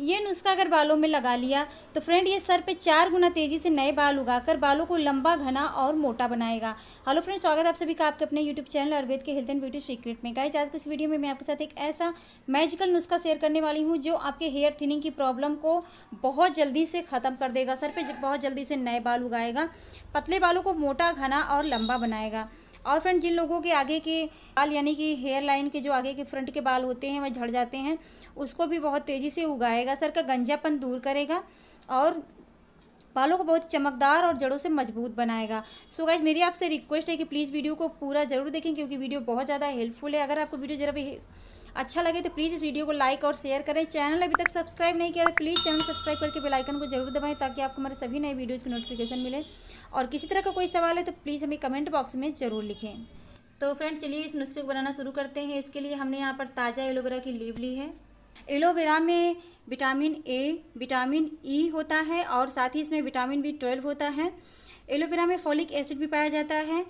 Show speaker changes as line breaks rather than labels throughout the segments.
ये नुस्खा अगर बालों में लगा लिया तो फ्रेंड ये सर पे चार गुना तेज़ी से नए बाल उगाकर बालों को लंबा घना और मोटा बनाएगा हेलो फ्रेंड स्वागत है आप सभी का आपके अपने यूट्यूब चैनल आयुर्वेद के हेल्थ एंड ब्यूटी सीक्रेट में गाइज आज के इस वीडियो में मैं आपके साथ एक ऐसा मैजिकल नुस्खा शेयर करने वाली हूँ जो आपके हेयर थिनिंग की प्रॉब्लम को बहुत जल्दी से ख़त्म कर देगा सर पर बहुत जल्दी से नए बाल उगाएगा पतले बालों को मोटा घना और लंबा बनाएगा और फ्रेंड जिन लोगों के आगे के बाल यानी कि हेयर लाइन के जो आगे के फ्रंट के बाल होते हैं वह झड़ जाते हैं उसको भी बहुत तेज़ी से उगाएगा सर का गंजापन दूर करेगा और बालों को बहुत चमकदार और जड़ों से मजबूत बनाएगा सो गाइज मेरी आपसे रिक्वेस्ट है कि प्लीज़ वीडियो को पूरा ज़रूर देखें क्योंकि वीडियो बहुत ज़्यादा हेल्पफुल है अगर आपको वीडियो ज़रा भी अच्छा लगे तो प्लीज़ इस वीडियो को लाइक और शेयर करें चैनल अभी तक सब्सक्राइब नहीं किया तो प्लीज़ चैनल सब्सक्राइब करके बेलाइकन को जरूर दबाएँ ताकि आपको हमारे सभी नए वीडियोज़ की नोटिफिकेशन मिले और किसी तरह का कोई सवाल है तो प्लीज़ हमें कमेंट बॉक्स में ज़रूर लिखें तो फ्रेंड चलिए इस नुस्खे को बनाना शुरू करते हैं इसके लिए हमने यहाँ पर ताज़ा एलोवेरा की लीव ली है एलोवेरा में विटामिन ए विटामिन ई होता है और साथ ही इसमें विटामिन बी ट्वेल्व होता है एलोवेरा में फॉलिक एसिड भी पाया जाता है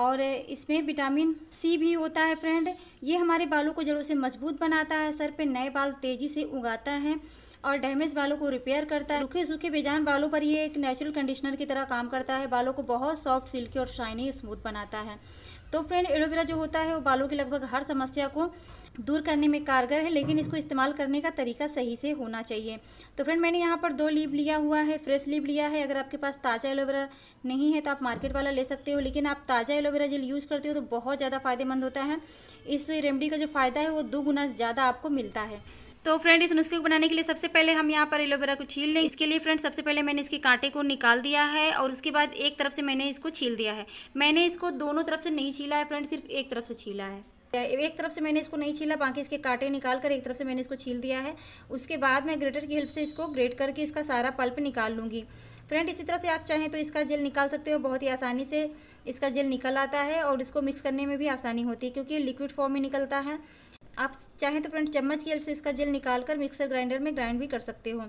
और इसमें विटामिन सी भी होता है फ्रेंड ये हमारे बालों को जड़ों से मजबूत बनाता है सर पे नए बाल तेज़ी से उगाता है और डैमेज बालों को रिपेयर करता है रूखे सूखे बेजान बालों पर ये एक नेचुरल कंडीशनर की तरह काम करता है बालों को बहुत सॉफ्ट सिल्की और शाइनी स्मूथ बनाता है तो फ्रेंड एलोवेरा जो होता है वो बालों की लगभग हर समस्या को दूर करने में कारगर है लेकिन इसको इस्तेमाल करने का तरीका सही से होना चाहिए तो फ्रेंड मैंने यहाँ पर दो लीप लिया हुआ है फ्रेश लीप लिया है अगर आपके पास ताज़ा एलोवेरा नहीं है तो आप मार्केट वाला ले सकते हो लेकिन आप ताज़ा एलोवेरा जेल यूज़ करते हो तो बहुत ज़्यादा फ़ायदेमंद होता है इस रेमडी का जो फ़ायदा है वो दो गुना ज़्यादा आपको मिलता है तो फ्रेंड इस नुस्खे को बनाने के लिए सबसे पहले हम यहाँ पर एलोवेरा को छील लें इसके लिए फ्रेंड सबसे पहले मैंने इसके कांटे को निकाल दिया है और उसके बाद एक तरफ से मैंने इसको छील दिया है मैंने इसको दोनों तरफ से नहीं छीला है फ्रेंड सिर्फ एक तरफ से छीला है एक तरफ से मैंने इसको नहीं छीला बाकी इसके कांटे निकाल कर एक तरफ से मैंने इसको छील दिया है उसके बाद मैं ग्रेटर की हेल्प से इसको ग्रेट करके इसका सारा पल्प निकाल लूँगी फ्रेंड इसी तरह से आप चाहें तो इसका जेल निकाल सकते हो बहुत ही आसानी से इसका जेल निकल आता है और इसको मिक्स करने में भी आसानी होती है क्योंकि लिक्विड फॉर्म में निकलता है आप चाहें तो फ्रेंड चम्मच की हेल्प से इसका जेल निकाल कर मिक्सर ग्राइंडर में ग्राइंड भी कर सकते हो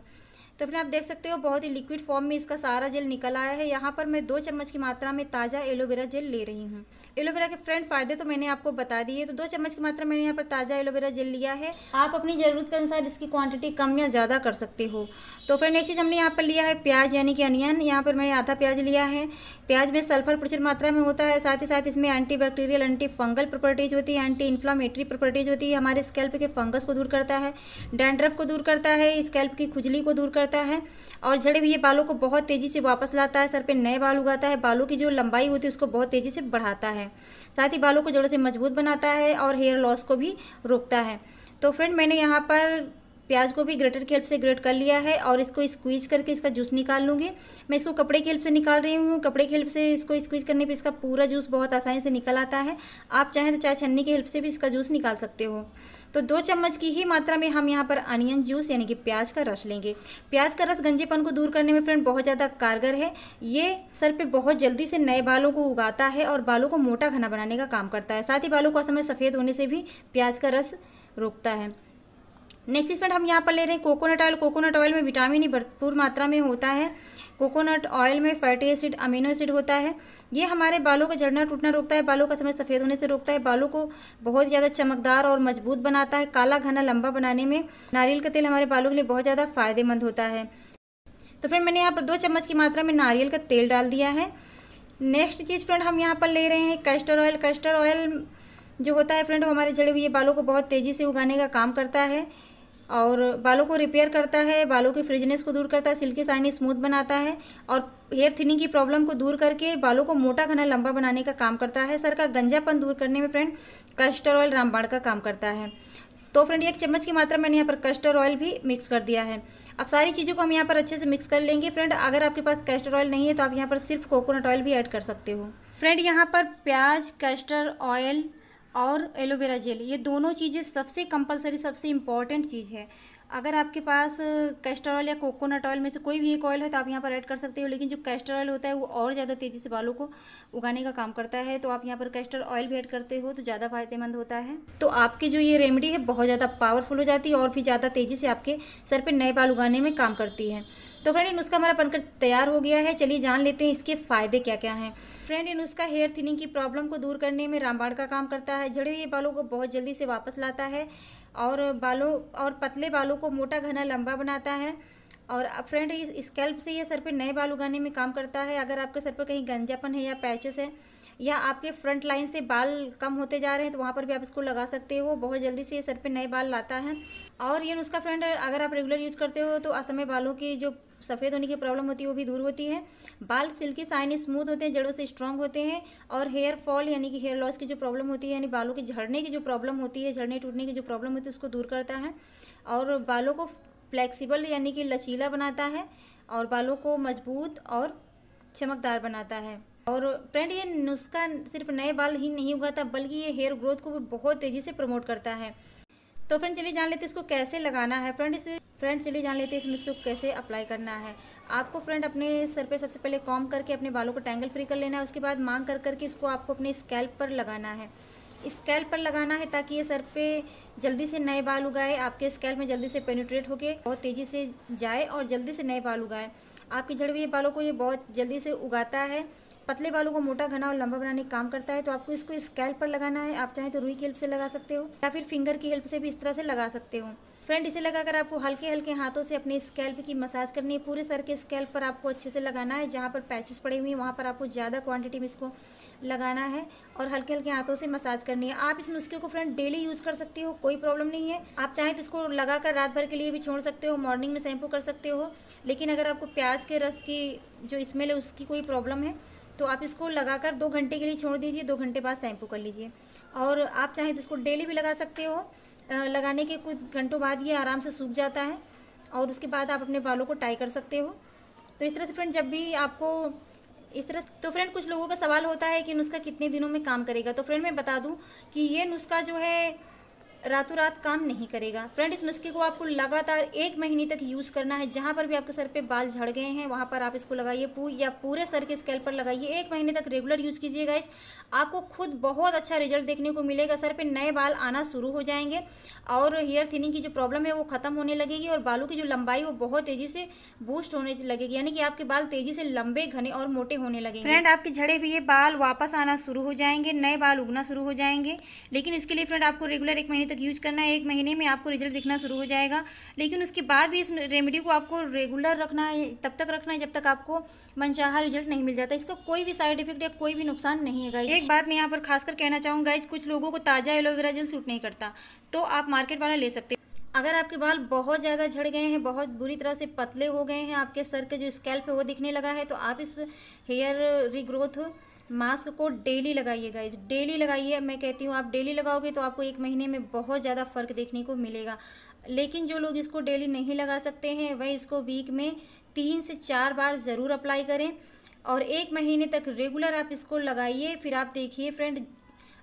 तो फिर आप देख सकते हो बहुत ही लिक्विड फॉर्म में इसका सारा जेल निकल आया है यहाँ पर मैं दो चम्मच की मात्रा में ताज़ा एलोवेरा जेल ले रही हूँ एलोवेरा के फ्रेंड फ़ायदे तो मैंने आपको बता दिए तो दो चम्मच की मात्रा मैंने यहाँ पर ताज़ा एलोवेरा जेल लिया है आप अपनी ज़रूरत के अनुसार इसकी क्वान्टिटी कम या ज़्यादा कर सकते हो तो फ्रेंड एक चीज़ हमने यहाँ पर लिया है प्याज यानी कि अनियन यहाँ पर मैंने आधा प्याज लिया है प्याज में सल्फर प्रचुर मात्रा में होता है साथ ही साथ इसमें anti bacterial anti fungal properties होती है एंटी इन्फ्लामेटरी प्रॉपर्टीज़ होती है हमारे स्कैल्प के फंगस को दूर करता है डेंड्रप को दूर करता है स्कैल्प की खुजली को दूर कर करता है और झड़े हुए बालों को बहुत तेज़ी से वापस लाता है सर पे नए बाल उगाता है बालों की जो लंबाई होती है उसको बहुत तेज़ी से बढ़ाता है साथ ही बालों को जड़ों से मजबूत बनाता है और हेयर लॉस को भी रोकता है तो फ्रेंड मैंने यहाँ पर प्याज को भी ग्रेटर की हेल्प से ग्रेट कर लिया है और इसको स्क्वीज करके इसका जूस निकाल लूँगी मैं इसको कपड़े की हेल्प से निकाल रही हूँ कपड़े की हेल्प से इसको स्क्वीज करने पे इसका पूरा जूस बहुत आसानी से निकल आता है आप चाहें तो चाय छन्नी की हेल्प से भी इसका जूस निकाल सकते हो तो दो चम्मच की ही मात्रा में हम यहाँ पर अनियन जूस यानी कि प्याज का रस लेंगे प्याज का रस गंजेपन को दूर करने में फ्रेंड बहुत ज़्यादा कारगर है ये सर पे बहुत जल्दी से नए बालों को उगाता है और बालों को मोटा घना बनाने का काम करता है साथ ही बालों को असमय सफ़ेद होने से भी प्याज का रस रोकता है नेक्स्ट फ्रेंड हम यहाँ पर ले रहे हैं कोकोनट ऑयल कोकोनट ऑयल में विटामिन ही e भरपूर मात्रा में होता है कोकोनट ऑयल में फैटी एसिड अमीनो एसिड होता है ये हमारे बालों का झड़ना टूटना रोकता है बालों का समय सफ़ेद होने से रोकता है बालों को बहुत ज़्यादा चमकदार और मजबूत बनाता है काला घना लंबा बनाने में नारियल का तेल हमारे बालों के लिए बहुत ज़्यादा फ़ायदेमंद होता है तो फ्रेंड मैंने यहाँ पर दो चम्मच की मात्रा में नारियल का तेल डाल दिया है नेक्स्ट चीज़ फ्रेंड हम यहाँ पर ले रहे हैं कैस्टर ऑयल कैस्टर ऑयल जो होता है फ्रेंड वो हमारे जड़े हुए बालों को बहुत तेज़ी से उगाने का काम करता है और बालों को रिपेयर करता है बालों की फ्रिजनेस को दूर करता है सिल्की साइनी स्मूथ बनाता है और हेयर थिनिंग की प्रॉब्लम को दूर करके बालों को मोटा घना लंबा बनाने का काम करता है सर का गंजापन दूर करने में फ्रेंड कस्टर ऑयल रामबाण का काम करता है तो फ्रेंड एक चम्मच की मात्रा मैंने यहाँ पर कैस्टर ऑयल भी मिक्स कर दिया है अब सारी चीज़ों को हम यहाँ पर अच्छे से मिक्स कर लेंगे फ्रेंड अगर आपके पास कैस्टर ऑयल नहीं है तो आप यहाँ पर सिर्फ कोकोनट ऑयल भी ऐड कर सकते हो फ्रेंड यहाँ पर प्याज कैस्टर ऑयल और एलोवेरा जेल ये दोनों चीज़ें सबसे कंपलसरी सबसे इम्पॉर्टेंट चीज़ है अगर आपके पास कैस्टर ऑयल या कोकोनट ऑयल में से कोई भी एक ऑयल है तो आप यहाँ पर ऐड कर सकते हो लेकिन जो कैस्टर ऑयल होता है वो और ज़्यादा तेज़ी से बालों को उगाने का काम करता है तो आप यहाँ पर कैस्टर ऑयल भी ऐड करते हो तो ज़्यादा फायदेमंद होता है तो आपकी जो ये रेमेडी है बहुत ज़्यादा पावरफुल हो जाती है और भी ज़्यादा तेज़ी से आपके सर पर नए बाल उगाने में काम करती है तो फ्रेंड इन उसका हमारा बनकर तैयार हो गया है चलिए जान लेते हैं इसके फ़ायदे क्या क्या हैं फ्रेंड इन उसका हेयर थिनिंग की प्रॉब्लम को दूर करने में रामबाड़ का काम करता है झड़े हुए बालों को बहुत जल्दी से वापस लाता है और बालों और पतले बालों को मोटा घना लंबा बनाता है और फ्रेंड इस स्कैल्प से यह सर पे नए बाल उगाने में काम करता है अगर आपके सर पर कहीं गंजापन है या पैचेस है या आपके फ्रंट लाइन से बाल कम होते जा रहे हैं तो वहाँ पर भी आप इसको लगा सकते हो बहुत जल्दी से ये सर पे नए बाल लाता है और ये नुस्खा फ्रेंड अगर आप रेगुलर यूज करते हो तो असमय बालों की जो सफ़ेद होने की प्रॉब्लम होती है वो भी दूर होती है बाल सिल्की साइन स्मूथ होते हैं जड़ों से स्ट्रांग होते हैं और हेयर फॉल यानी कि हेयर लॉस की जो प्रॉब्लम होती है यानी बालों के झड़ने की जो प्रॉब्लम होती है झड़ने टूटने की जो प्रॉब्लम होती है उसको दूर करता है और बालों को फ्लेक्सिबल यानी कि लचीला बनाता है और बालों को मजबूत और चमकदार बनाता है और फ्रेंड ये नुस्खा सिर्फ नए बाल ही नहीं उगाता बल्कि ये हेयर ग्रोथ को भी बहुत तेज़ी से प्रमोट करता है तो फ्रेंड चलिए जान लेते इसको कैसे लगाना है फ्रेंड इसे फ्रेंड चलिए जान लेते हैं इसमें इसको कैसे अप्लाई करना है आपको फ्रेंड अपने सर पे सबसे पहले कॉम करके अपने बालों को टैंगल फ्री कर लेना है उसके बाद मांग कर करके इसको आपको अपने स्कैल्प पर लगाना है स्केल पर लगाना है ताकि ये सर पे जल्दी से नए बाल उगाए आपके स्केल में जल्दी से पेनिट्रेट होके बहुत तेज़ी से जाए और जल्दी से नए बाल उगाए आपकी जड़ हुई बालों को ये बहुत जल्दी से उगाता है पतले बालों को मोटा घना और लंबा बनाने का काम करता है तो आपको इसको स्केल पर लगाना है आप चाहें तो रुई की हेल्प से लगा सकते हो या फिर फिंगर की हेल्प से भी इस तरह से लगा सकते हो फ्रेंड इसे लगाकर आपको हल्के हल्के हाथों से अपने स्कैल्प की मसाज करनी है पूरे सर के स्कैल्प पर आपको अच्छे से लगाना है जहाँ पर पैचेस पड़े हुए हैं वहाँ पर आपको ज़्यादा क्वांटिटी में इसको लगाना है और हल्के हल्के हाथों से मसाज करनी है आप इस नुस्खे को फ्रेंड डेली यूज़ कर सकते हो कोई प्रॉब्लम नहीं है आप चाहें तो इसको लगाकर रात भर के लिए भी छोड़ सकते हो मॉर्निंग में शैम्पू कर सकते हो लेकिन अगर आपको प्याज के रस की जो स्मेल है उसकी कोई प्रॉब्लम है तो आप इसको लगाकर दो घंटे के लिए छोड़ दीजिए दो घंटे बाद शैम्पू कर लीजिए और आप चाहें तो इसको डेली भी लगा सकते हो लगाने के कुछ घंटों बाद ये आराम से सूख जाता है और उसके बाद आप अपने बालों को टाई कर सकते हो तो इस तरह से फ्रेंड जब भी आपको इस तरह तो फ्रेंड कुछ लोगों का सवाल होता है कि नुस्खा कितने दिनों में काम करेगा तो फ्रेंड मैं बता दूं कि ये नुस्खा जो है रातों रात काम नहीं करेगा फ्रेंड इस नुस्खे को आपको लगातार एक महीने तक यूज़ करना है जहां पर भी आपके सर पे बाल झड़ गए हैं वहां पर आप इसको लगाइए पू या पूरे सर के स्केल पर लगाइए एक महीने तक रेगुलर यूज़ कीजिए इस आपको खुद बहुत अच्छा रिजल्ट देखने को मिलेगा सर पर नए बाल आना शुरू हो जाएंगे और हेयर थिनिंग की जो प्रॉब्लम है वो ख़त्म होने लगेगी और बालों की जो लंबाई वो बहुत तेज़ी से बूस्ट होने लगेगी यानी कि आपके बाल तेज़ी से लंबे घने और मोटे होने लगेंगे फ्रेंड आपके झड़े हुए बाल वापस आना शुरू हो जाएंगे नए बाल उगना शुरू हो जाएंगे लेकिन इसके लिए फ्रेंड आपको रेगुलर एक महीने तक यूज करना है एक महीने में आपको रिजल्ट दिखना शुरू हो जाएगा लेकिन उसके बाद भी इस रेमेडी को आपको रेगुलर रखना है तब तक रखना है जब तक आपको मनचाहा रिजल्ट नहीं मिल जाता इसका कोई भी साइड इफेक्ट या कोई भी नुकसान नहीं है एक बात मैं यहाँ पर खासकर कहना चाहूँगा इस कुछ लोगों को ताज़ा एलोवेरा जेल सूट नहीं करता तो आप मार्केट वाला ले सकते अगर आपके बाल बहुत ज़्यादा झड़ गए हैं बहुत बुरी तरह से पतले हो गए हैं आपके सर के जो स्कैल्प है वो दिखने लगा है तो आप इस हेयर रिग्रोथ मास्क को डेली लगाइएगा गाइज डेली लगाइए मैं कहती हूँ आप डेली लगाओगे तो आपको एक महीने में बहुत ज़्यादा फ़र्क देखने को मिलेगा लेकिन जो लोग इसको डेली नहीं लगा सकते हैं वह इसको वीक में तीन से चार बार ज़रूर अप्लाई करें और एक महीने तक रेगुलर आप इसको लगाइए फिर आप देखिए फ्रेंड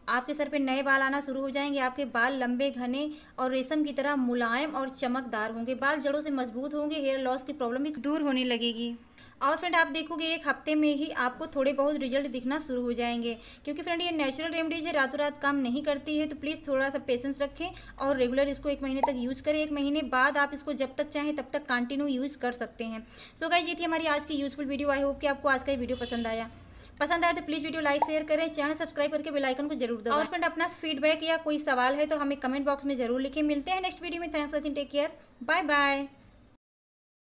आपके सर पे नए बाल आना शुरू हो जाएंगे आपके बाल लंबे घने और रेशम की तरह मुलायम और चमकदार होंगे बाल जड़ों से मजबूत होंगे हेयर लॉस की प्रॉब्लम भी दूर होने लगेगी और फ्रेंड आप देखोगे एक हफ्ते में ही आपको थोड़े बहुत रिजल्ट दिखना शुरू हो जाएंगे क्योंकि फ्रेंड ये नेचुरल रेमडीज है रातों रात काम नहीं करती है तो प्लीज़ थोड़ा सा पेशेंस रखें और रेगुलर इसको एक महीने तक यूज़ करें एक महीने बाद आप इसको जब तक चाहें तब तक कंटिन्यू यूज़ कर सकते हैं सो गाइज ये थी हमारी आज की यूज़फुल वीडियो आई होप कि आपको आज का ये वीडियो पसंद आया पसंद आया तो प्लीज़ वीडियो लाइक शेयर करें चैनल सब्सक्राइब करके बेल आइकन को जरूर दो और फ्रेंड अपना फीडबैक या कोई सवाल है तो हमें कमेंट बॉक्स में जरूर लिखें मिलते हैं नेक्स्ट वीडियो में thanks watching take care bye bye